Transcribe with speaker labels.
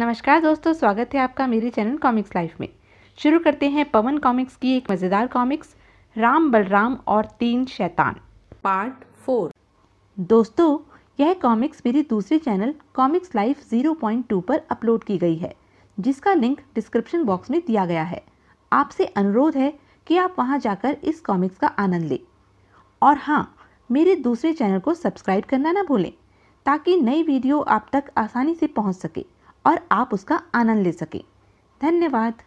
Speaker 1: नमस्कार दोस्तों स्वागत है आपका मेरे चैनल कॉमिक्स लाइफ में शुरू करते हैं पवन कॉमिक्स की एक मज़ेदार कॉमिक्स राम बलराम और तीन शैतान पार्ट फोर दोस्तों यह कॉमिक्स मेरे दूसरे चैनल कॉमिक्स लाइफ 0.2 पर अपलोड की गई है जिसका लिंक डिस्क्रिप्शन बॉक्स में दिया गया है आपसे अनुरोध है कि आप वहां जाकर इस कॉमिक्स का आनंद लें और हाँ मेरे दूसरे चैनल को सब्सक्राइब करना ना भूलें ताकि नई वीडियो आप तक आसानी से पहुंच सके और आप उसका आनंद ले सकें धन्यवाद